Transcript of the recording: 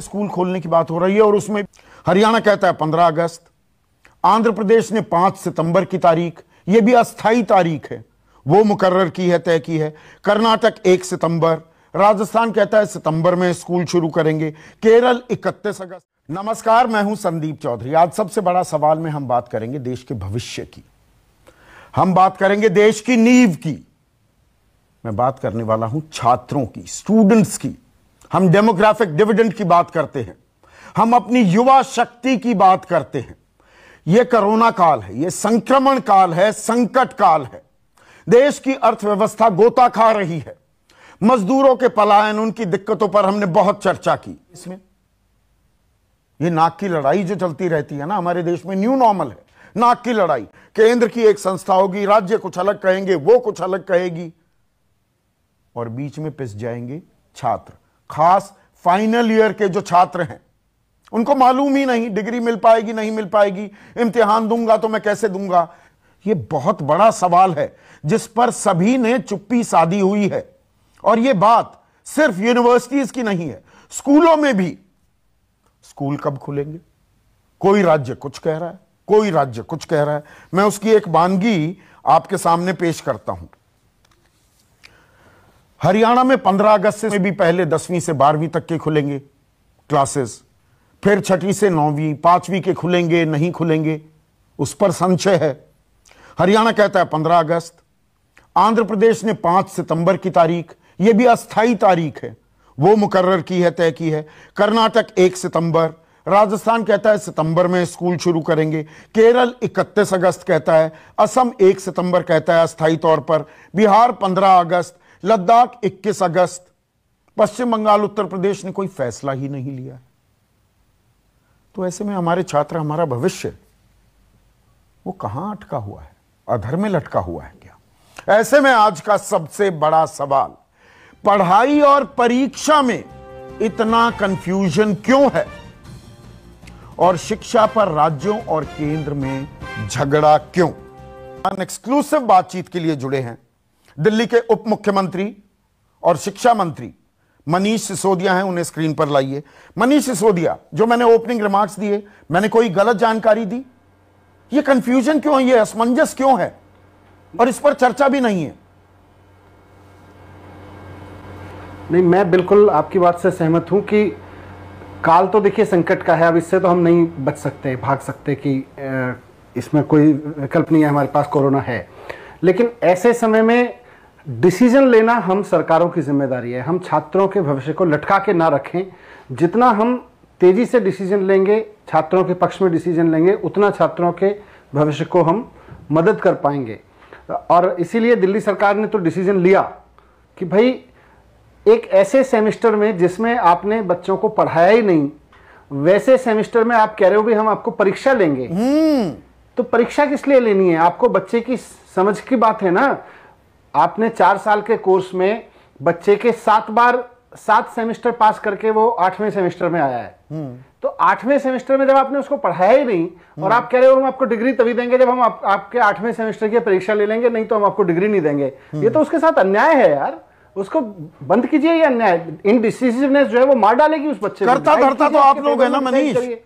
School खोलने की बात हो रही है और उसमें हरियाणा कहता है पंद्रह अगस्त आंध्र प्रदेश ने पांच सितंबर की तारीख यह भी अस्थाई तारीख है वो मुकर्र की है तय की है कर्नाटक एक सितंबर राजस्थान कहता है सितंबर में स्कूल शुरू करेंगे केरल इकतीस अगस्त नमस्कार मैं हूं संदीप चौधरी आज सबसे बड़ा सवाल में हम बात करेंगे देश के भविष्य की हम बात करेंगे देश की नींव की मैं बात करने वाला हूं छात्रों की स्टूडेंट्स की हम डेमोग्राफिक डिविडेंड की बात करते हैं हम अपनी युवा शक्ति की बात करते हैं यह कोरोना काल है यह संक्रमण काल है संकट काल है देश की अर्थव्यवस्था गोता खा रही है मजदूरों के पलायन उनकी दिक्कतों पर हमने बहुत चर्चा की इसमें यह नाक की लड़ाई जो चलती रहती है ना हमारे देश में न्यू नॉर्मल है नाक की लड़ाई केंद्र की एक संस्था होगी राज्य कुछ अलग कहेंगे वो कुछ अलग कहेगी और बीच में पिस जाएंगे छात्र खास फाइनल ईयर के जो छात्र हैं उनको मालूम ही नहीं डिग्री मिल पाएगी नहीं मिल पाएगी इम्तिहान दूंगा तो मैं कैसे दूंगा ये बहुत बड़ा सवाल है जिस पर सभी ने चुप्पी साधी हुई है और ये बात सिर्फ यूनिवर्सिटीज की नहीं है स्कूलों में भी स्कूल कब खुलेंगे कोई राज्य कुछ कह रहा है कोई राज्य कुछ कह रहा है मैं उसकी एक बानगी आपके सामने पेश करता हूं हरियाणा में 15 अगस्त से भी पहले दसवीं से बारहवीं तक के खुलेंगे क्लासेस फिर छठी से नौवीं पांचवीं के खुलेंगे नहीं खुलेंगे उस पर संशय है हरियाणा कहता है 15 अगस्त आंध्र प्रदेश ने 5 सितंबर की तारीख यह भी अस्थाई तारीख है वो मुकर्र की है तय की है कर्नाटक 1 सितंबर राजस्थान कहता है सितंबर में स्कूल शुरू करेंगे केरल 31 अगस्त कहता है असम 1 सितंबर कहता है अस्थाई तौर पर बिहार 15 अगस्त लद्दाख 21 अगस्त पश्चिम बंगाल उत्तर प्रदेश ने कोई फैसला ही नहीं लिया तो ऐसे में हमारे छात्र हमारा भविष्य वो कहां अटका हुआ है अधर में लटका हुआ है क्या ऐसे में आज का सबसे बड़ा सवाल पढ़ाई और परीक्षा में इतना कंफ्यूजन क्यों है और शिक्षा पर राज्यों और केंद्र में झगड़ा क्यों एक्सक्लूसिव बातचीत के लिए जुड़े हैं दिल्ली के उप मुख्यमंत्री और शिक्षा मंत्री मनीष सिसोदिया हैं उन्हें स्क्रीन पर लाइए मनीष सिसोदिया जो मैंने ओपनिंग रिमार्क्स दिए मैंने कोई गलत जानकारी दी ये कंफ्यूजन क्यों है ये असमंजस क्यों है और इस पर चर्चा भी नहीं है नहीं मैं बिल्कुल आपकी बात से सहमत हूं कि काल तो देखिए संकट का है अब इससे तो हम नहीं बच सकते भाग सकते कि इसमें कोई विकल्प नहीं है हमारे पास कोरोना है लेकिन ऐसे समय में डिसीजन लेना हम सरकारों की जिम्मेदारी है हम छात्रों के भविष्य को लटका के ना रखें जितना हम तेज़ी से डिसीजन लेंगे छात्रों के पक्ष में डिसीजन लेंगे उतना छात्रों के भविष्य को हम मदद कर पाएंगे और इसीलिए दिल्ली सरकार ने तो डिसीजन लिया कि भाई एक ऐसे सेमेस्टर में जिसमें आपने बच्चों को पढ़ाया ही नहीं वैसे सेमेस्टर में आप कह रहे हो भी हम आपको परीक्षा लेंगे हम्म। तो परीक्षा किस लिए लेनी है आपको बच्चे की समझ की बात है ना आपने चार साल के कोर्स में बच्चे के सात बार सात सेमेस्टर पास करके वो आठवें सेमेस्टर में आया है हम्म। तो आठवें सेमेस्टर में जब आपने उसको पढ़ाया ही नहीं और हम्म। आप कह रहे हो हम आपको डिग्री तभी देंगे जब हम आप, आपके आठवें सेमेस्टर की परीक्षा ले लेंगे नहीं तो हम आपको डिग्री नहीं देंगे हम्म। ये तो उसके साथ अन्याय है यार उसको बंद कीजिए या अन्याय इनडिसिसिवनेस जो है वो मार डालेगी उस बच्चे करता करता तो आप लोग है ना मनीष